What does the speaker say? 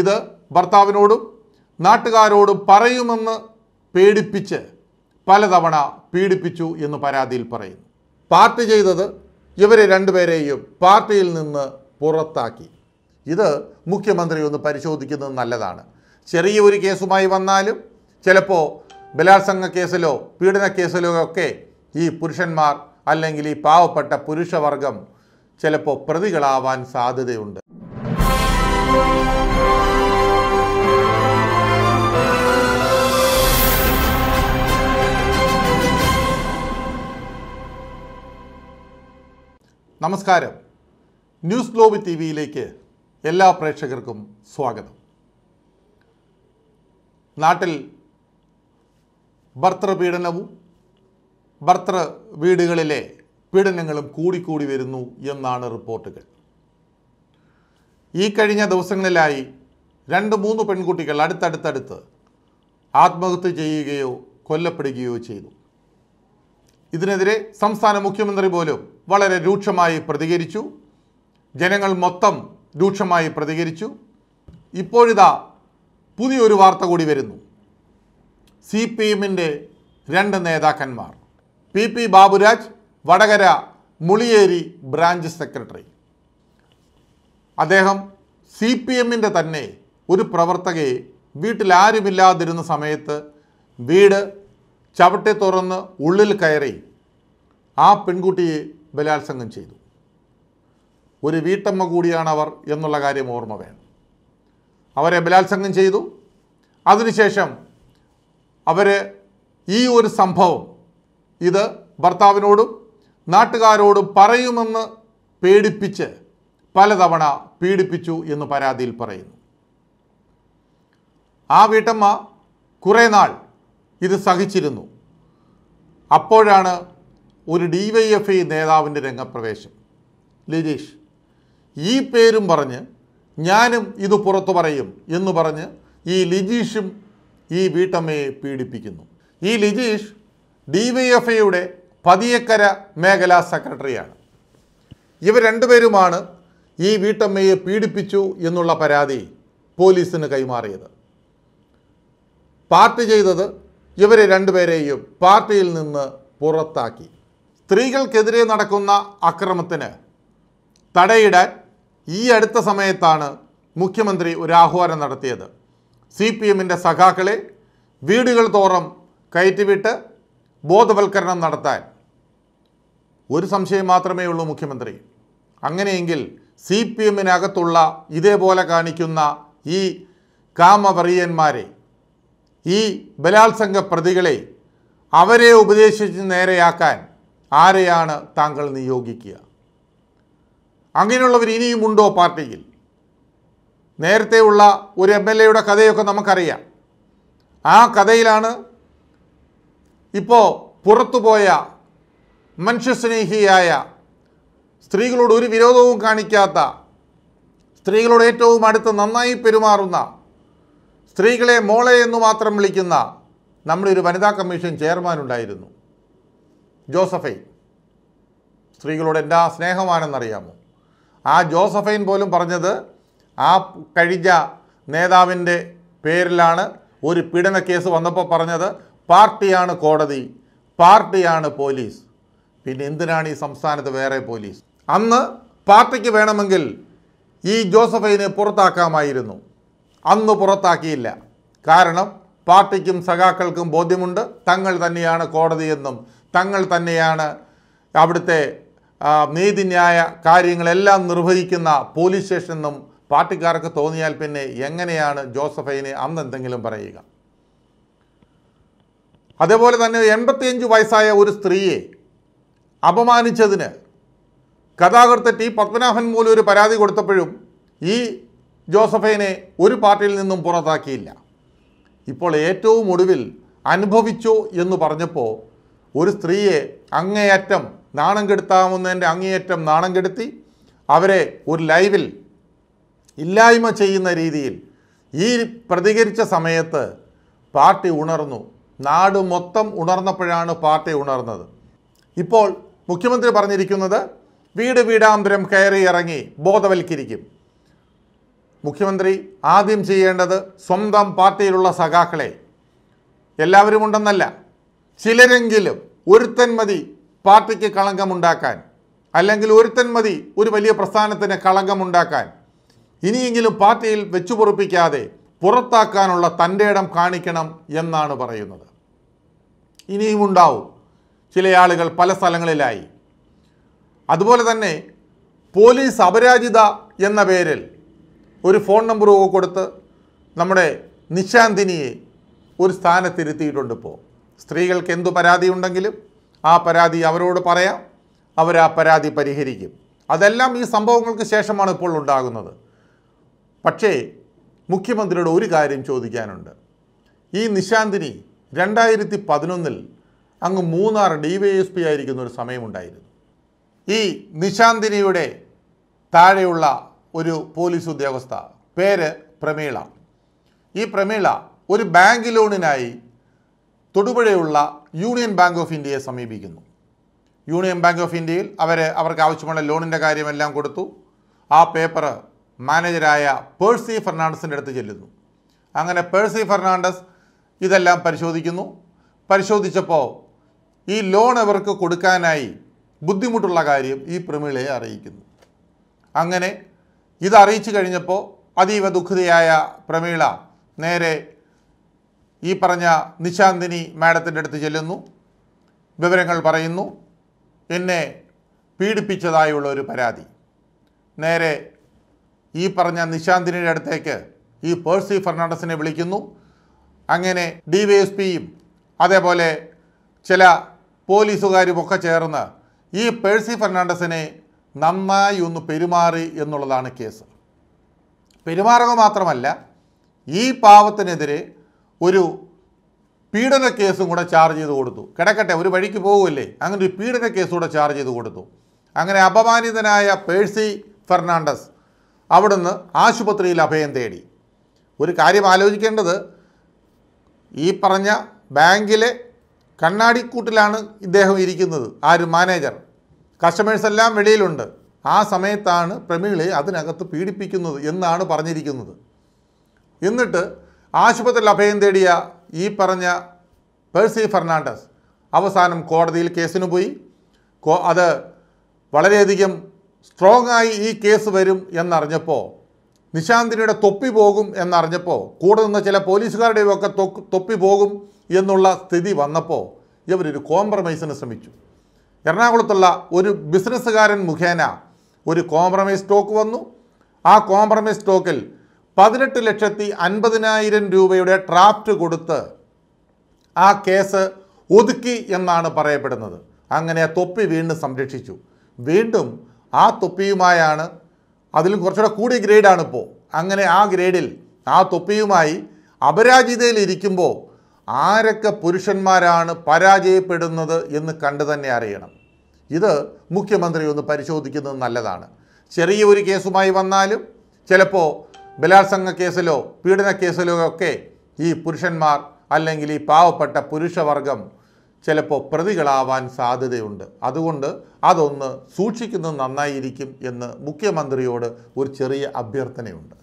ഇത് ഭർത്താവിനോടും നാട്ടുകാരോടും പറയുമെന്ന് പേടിപ്പിച്ച് പലതവണ പീഡിപ്പിച്ചു എന്ന് പരാതിയിൽ പറയുന്നു പാർട്ടി ചെയ്തത് ഇവരെ രണ്ടുപേരെയും പാർട്ടിയിൽ നിന്ന് പുറത്താക്കി ഇത് മുഖ്യമന്ത്രി ഒന്ന് പരിശോധിക്കുന്നത് നല്ലതാണ് ചെറിയ ഒരു കേസുമായി വന്നാലും ചിലപ്പോൾ ബലാത്സംഗ കേസിലോ പീഡന കേസിലോ ഒക്കെ ഈ പുരുഷന്മാർ അല്ലെങ്കിൽ ഈ പാവപ്പെട്ട പുരുഷവർഗം ചിലപ്പോൾ പ്രതികളാവാൻ സാധ്യതയുണ്ട് നമസ്കാരം ന്യൂസ് ഗ്ലോബ് ടി വിയിലേക്ക് എല്ലാ പ്രേക്ഷകർക്കും സ്വാഗതം നാട്ടിൽ ഭർത്തൃപീഡനവും ഭർത്തൃ വീടുകളിലെ പീഡനങ്ങളും കൂടിക്കൂടി വരുന്നു എന്നാണ് റിപ്പോർട്ടുകൾ ഈ കഴിഞ്ഞ ദിവസങ്ങളിലായി രണ്ട് മൂന്ന് പെൺകുട്ടികൾ അടുത്തടുത്തടുത്ത് ആത്മഹത്യ ചെയ്യുകയോ കൊല്ലപ്പെടുകയോ ചെയ്തു ഇതിനെതിരെ സംസ്ഥാന മുഖ്യമന്ത്രി പോലും വളരെ രൂക്ഷമായി പ്രതികരിച്ചു ജനങ്ങൾ മൊത്തം രൂക്ഷമായി പ്രതികരിച്ചു ഇപ്പോഴിതാ പുതിയൊരു വാർത്ത കൂടി വരുന്നു സി പി എമ്മിൻ്റെ രണ്ട് നേതാക്കന്മാർ P P Baburaj Vadakara Muliyeri branch secretary അദ്ദേഹം സി പി എമ്മിൻ്റെ തന്നെ ഒരു പ്രവർത്തകയെ വീട്ടിലാരുമില്ലാതിരുന്ന സമയത്ത് വീട് ചവിട്ടി തുറന്ന് ഉള്ളിൽ കയറി ആ പെൺകുട്ടിയെ ബലാത്സംഗം ചെയ്തു ഒരു വീട്ടമ്മ കൂടിയാണ് അവർ എന്നുള്ള കാര്യം ഓർമ്മ വേണം അവരെ ബലാത്സംഗം ചെയ്തു അതിനുശേഷം അവർ ഈ ഒരു സംഭവം ഇത് ഭർത്താവിനോടും നാട്ടുകാരോടും പറയുമെന്ന് പേടിപ്പിച്ച് പലതവണ പീഡിപ്പിച്ചു എന്ന് പരാതിയിൽ പറയുന്നു ആ വീട്ടമ്മ കുറേ നാൾ ഇത് സഹിച്ചിരുന്നു അപ്പോഴാണ് ഒരു ഡി വൈ എഫ് ഐ നേതാവിൻ്റെ രംഗപ്രവേശം ലിജീഷ് ഈ പേരും പറഞ്ഞ് ഞാനും ഇത് പുറത്തു പറയും എന്ന് പറഞ്ഞ് ഈ ലിജീഷും ഈ വീട്ടമ്മയെ പീഡിപ്പിക്കുന്നു ഈ ലിജീഷ് ഡി വൈ എഫ് ഐയുടെ പതിയക്കര മേഖലാ സെക്രട്ടറിയാണ് ഇവ രണ്ടുപേരുമാണ് ഈ വീട്ടമ്മയെ പീഡിപ്പിച്ചു എന്നുള്ള പരാതി പോലീസിന് കൈമാറിയത് പാർട്ടി ചെയ്തത് ഇവരെ രണ്ടുപേരെയും പാർട്ടിയിൽ നിന്ന് പുറത്താക്കി സ്ത്രീകൾക്കെതിരെ നടക്കുന്ന അക്രമത്തിന് തടയിടാൻ ഈ അടുത്ത സമയത്താണ് മുഖ്യമന്ത്രി ഒരു ആഹ്വാനം നടത്തിയത് സി പി എമ്മിൻ്റെ സഖാക്കളെ വീടുകൾ തോറും കയറ്റിവിട്ട് ബോധവൽക്കരണം നടത്താൻ ഒരു സംശയം മാത്രമേ ഉള്ളൂ മുഖ്യമന്ത്രി അങ്ങനെയെങ്കിൽ സി പി എമ്മിനകത്തുള്ള ഇതേപോലെ കാണിക്കുന്ന ഈ കാമവറിയന്മാരെ ഈ ബലാത്സംഗ പ്രതികളെ അവരെ ഉപദേശിച്ച് നേരെയാക്കാൻ ആരെയാണ് താങ്കൾ നിയോഗിക്കുക അങ്ങനെയുള്ളവർ ഇനിയുമുണ്ടോ പാർട്ടിയിൽ നേരത്തെയുള്ള ഒരു എം എൽ എയുടെ കഥയൊക്കെ നമുക്കറിയാം ആ കഥയിലാണ് ഇപ്പോൾ പുറത്തുപോയ മനുഷ്യസ്നേഹിയായ സ്ത്രീകളോട് ഒരു വിരോധവും കാണിക്കാത്ത സ്ത്രീകളോട് ഏറ്റവും അടുത്ത് നന്നായി പെരുമാറുന്ന സ്ത്രീകളെ മോളെ എന്ന് മാത്രം വിളിക്കുന്ന നമ്മുടെ ഒരു വനിതാ കമ്മീഷൻ ചെയർമാൻ ഉണ്ടായിരുന്നു ജോസഫൈൻ സ്ത്രീകളോട് എൻ്റെ ആ സ്നേഹമാണെന്നറിയാമോ ആ ജോസഫൈൻ പോലും പറഞ്ഞത് ആ കഴിഞ്ഞ നേതാവിൻ്റെ പേരിലാണ് ഒരു പീഡന കേസ് വന്നപ്പോൾ പറഞ്ഞത് പാർട്ടിയാണ് കോടതി പാർട്ടിയാണ് പോലീസ് പിന്നെ എന്തിനാണ് ഈ സംസ്ഥാനത്ത് വേറെ പോലീസ് അന്ന് പാർട്ടിക്ക് വേണമെങ്കിൽ ഈ ജോസഫൈനെ പുറത്താക്കാമായിരുന്നു അന്ന് പുറത്താക്കിയില്ല കാരണം പാർട്ടിക്കും സഖാക്കൾക്കും ബോധ്യമുണ്ട് തങ്ങൾ തന്നെയാണ് കോടതിയെന്നും തങ്ങൾ തന്നെയാണ് അവിടുത്തെ നീതിന്യായ കാര്യങ്ങളെല്ലാം നിർവഹിക്കുന്ന പോലീസ് സ്റ്റേഷനെന്നും പാർട്ടിക്കാർക്ക് തോന്നിയാൽ പിന്നെ എങ്ങനെയാണ് ജോസഫൈനെ അന്നെന്തെങ്കിലും പറയുക അതേപോലെ തന്നെ എൺപത്തിയഞ്ച് വയസ്സായ ഒരു സ്ത്രീയെ അപമാനിച്ചതിന് കഥാകൃത്ത് ടി പത്മനാഭൻ മൂലം ഒരു പരാതി കൊടുത്തപ്പോഴും ഈ ജോസഫൈനെ ഒരു പാർട്ടിയിൽ നിന്നും പുറത്താക്കിയില്ല ഇപ്പോൾ ഏറ്റവും ഒടുവിൽ അനുഭവിച്ചു എന്ന് പറഞ്ഞപ്പോൾ ഒരു സ്ത്രീയെ അങ്ങേയറ്റം നാണം കെടുത്താവുന്നതിൻ്റെ അങ്ങേയറ്റം നാണം കെടുത്തി അവരെ ഒരു ലൈവിൽ ഇല്ലായ്മ ചെയ്യുന്ന രീതിയിൽ ഈ പ്രതികരിച്ച സമയത്ത് പാർട്ടി ഉണർന്നു നാട് മൊത്തം ഉണർന്നപ്പോഴാണ് പാർട്ടി ഉണർന്നത് ഇപ്പോൾ മുഖ്യമന്ത്രി പറഞ്ഞിരിക്കുന്നത് വീട് വീടാന്തരം കയറി ഇറങ്ങി ബോധവൽക്കരിക്കും മുഖ്യമന്ത്രി ആദ്യം ചെയ്യേണ്ടത് സ്വന്തം പാർട്ടിയിലുള്ള സഖാക്കളെ എല്ലാവരും ഉണ്ടെന്നല്ല ചിലരെങ്കിലും ഒരുത്തൻ മതി പാർട്ടിക്ക് കളങ്കമുണ്ടാക്കാൻ അല്ലെങ്കിൽ ഒരുത്തൻ മതി ഒരു വലിയ പ്രസ്ഥാനത്തിന് കളങ്കമുണ്ടാക്കാൻ ഇനിയെങ്കിലും പാർട്ടിയിൽ വെച്ചുപൊറുപ്പിക്കാതെ പുറത്താക്കാനുള്ള തൻ്റെ ഇടം കാണിക്കണം എന്നാണ് പറയുന്നത് ഇനിയും ഉണ്ടാവും ചില ആളുകൾ പല സ്ഥലങ്ങളിലായി അതുപോലെ തന്നെ പോലീസ് അപരാജിത എന്ന പേരിൽ ഒരു ഫോൺ നമ്പർ കൊടുത്ത് നമ്മുടെ നിശാന്തിനിയെ ഒരു സ്ഥാനത്തിരുത്തിയിട്ടുണ്ട് ഇപ്പോൾ സ്ത്രീകൾക്ക് എന്തു പരാതി ഉണ്ടെങ്കിലും ആ പരാതി അവരോട് പറയാം അവർ ആ പരാതി പരിഹരിക്കും അതെല്ലാം ഈ സംഭവങ്ങൾക്ക് ശേഷമാണ് ഇപ്പോൾ ഉണ്ടാകുന്നത് പക്ഷേ മുഖ്യമന്ത്രിയുടെ ഒരു കാര്യം ചോദിക്കാനുണ്ട് ഈ നിശാന്തിനി രണ്ടായിരത്തി പതിനൊന്നിൽ അങ്ങ് Munnar D Y S P ആയിരിക്കുന്ന ഒരു സമയമുണ്ടായിരുന്നു ഈ നിശാന്തിനിയുടെ താഴെയുള്ള ഒരു പോലീസ് ഉദ്യോഗസ്ഥ പേര് പ്രമീള ഈ പ്രമീള ഒരു ബാങ്ക് ലോണിനായി തൊടുപുഴയുള്ള യൂണിയൻ ബാങ്ക് ഓഫ് ഇന്ത്യയെ സമീപിക്കുന്നു യൂണിയൻ ബാങ്ക് ഓഫ് ഇന്ത്യയിൽ അവർ അവർക്ക് ആവശ്യമുള്ള ലോണിൻ്റെ കാര്യമെല്ലാം കൊടുത്തു ആ പേപ്പർ മാനേജരായ പേഴ്സി ഫെർണാണ്ടസിൻ്റെ അടുത്ത് ചെല്ലുന്നു അങ്ങനെ പേഴ്സി ഫെർണാണ്ടസ് ഇതെല്ലാം പരിശോധിക്കുന്നു പരിശോധിച്ചപ്പോൾ ഈ ലോൺ അവർക്ക് കൊടുക്കാനായി ബുദ്ധിമുട്ടുള്ള കാര്യം ഈ പ്രമിളയെ അറിയിക്കുന്നു അങ്ങനെ ഇത് അറിയിച്ചു കഴിഞ്ഞപ്പോൾ അതീവ ദുഃഖിതയായ പ്രമീള നേരെ ഈ പറഞ്ഞ നിശാന്തിനി മാഡത്തിൻ്റെ അടുത്ത് ചെല്ലുന്നു വിവരങ്ങൾ പറയുന്നു എന്നെ പീഡിപ്പിച്ചതായുള്ള ഒരു പരാതി നേരെ ഈ പറഞ്ഞ നിശാന്തിനിയുടെ അടുത്തേക്ക് ഈ പേഴ്സി ഫെർണാണ്ടസിനെ വിളിക്കുന്നു അങ്ങനെ ഡി വൈ എസ് പിയും അതേപോലെ ചില പോലീസുകാരും ഒക്കെ ചേർന്ന് ഈ പേഴ്സി ഫെർണാണ്ടസിനെ നന്നായി ഒന്ന് പെരുമാറി എന്നുള്ളതാണ് കേസ് പെരുമാറുക മാത്രമല്ല ഈ പാവത്തിനെതിരെ ഒരു പീഡന കേസും കൂടെ ചാർജ് ചെയ്ത് കൊടുത്തു കിടക്കട്ടെ ഒരു വഴിക്ക് പോകുമല്ലേ അങ്ങനെ ഒരു പീഡന കേസ് കൂടെ ചാർജ് ചെയ്ത് കൊടുത്തു അങ്ങനെ അപമാനിതനായ പേഴ്സി ഫെർണാണ്ടസ് അവിടുന്ന് ആശുപത്രിയിൽ അഭയം തേടി ഒരു കാര്യം ആലോചിക്കേണ്ടത് ഈ പറഞ്ഞ ബാങ്കിലെ കണ്ണാടിക്കൂട്ടിലാണ് ഇദ്ദേഹം ഇരിക്കുന്നത് ഒരു മാനേജർ കസ്റ്റമേഴ്സ് എല്ലാം വെളിയിലുണ്ട് ആ സമയത്താണ് പ്രമീളെ അതിനകത്ത് പീഡിപ്പിക്കുന്നത് എന്നാണ് പറഞ്ഞിരിക്കുന്നത് എന്നിട്ട് ആശുപത്രിയിൽ അഭയം തേടിയ ഈ പറഞ്ഞ പേഴ്സി ഫെർണാണ്ടസ് അവസാനം കോടതിയിൽ കേസിന് പോയി അത് വളരെയധികം സ്ട്രോങ് ആയി ഈ കേസ് വരും എന്നറിഞ്ഞപ്പോൾ നിശാന്തിനിയുടെ തൊപ്പി പോകും എന്നറിഞ്ഞപ്പോൾ കൂടെ നിന്ന് ചില പോലീസുകാരുടെയും ഒക്കെ തൊപ്പി പോകും എന്നുള്ള സ്ഥിതി വന്നപ്പോൾ ഇവരൊരു കോംപ്രമൈസിന് ശ്രമിച്ചു എറണാകുളത്തുള്ള ഒരു ബിസിനസ്സുകാരൻ മുഖേന ഒരു കോംപ്രമൈസ് സ്റ്റോക്ക് വന്നു ആ കോംപ്രമൈസ് സ്റ്റോക്കിൽ പതിനെട്ട് ലക്ഷത്തി അൻപതിനായിരം രൂപയുടെ ട്രാപ്റ്റ് കൊടുത്ത് ആ കേസ് ഒതുക്കി എന്നാണ് പറയപ്പെടുന്നത് അങ്ങനെ തൊപ്പി വീണ്ടും സംരക്ഷിച്ചു വീണ്ടും ആ തൊപ്പിയുമായാണ് അതിലും കുറച്ചുകൂടെ കൂടിയ ഗ്രേഡാണിപ്പോൾ അങ്ങനെ ആ ഗ്രേഡിൽ ആ തൊപ്പിയുമായി അപരാജിതയിലിരിക്കുമ്പോൾ ആരൊക്കെ പുരുഷന്മാരാണ് പരാജയപ്പെടുന്നത് എന്ന് കണ്ടു തന്നെ അറിയണം ഇത് മുഖ്യമന്ത്രി ഒന്ന് പരിശോധിക്കുന്നത് നല്ലതാണ് ചെറിയ ഒരു കേസുമായി വന്നാലും ചിലപ്പോൾ ബലാത്സംഗ കേസിലോ പീഡന കേസിലോ ഒക്കെ ഈ പുരുഷന്മാർ അല്ലെങ്കിൽ ഈ പാവപ്പെട്ട പുരുഷവർഗം ചിലപ്പോൾ പ്രതികളാവാൻ സാധ്യതയുണ്ട് അതുകൊണ്ട് അതൊന്ന് സൂക്ഷിക്കുന്നത് നന്നായിരിക്കും എന്ന് മുഖ്യമന്ത്രിയോട് ഒരു ചെറിയ അഭ്യർത്ഥനയുണ്ട്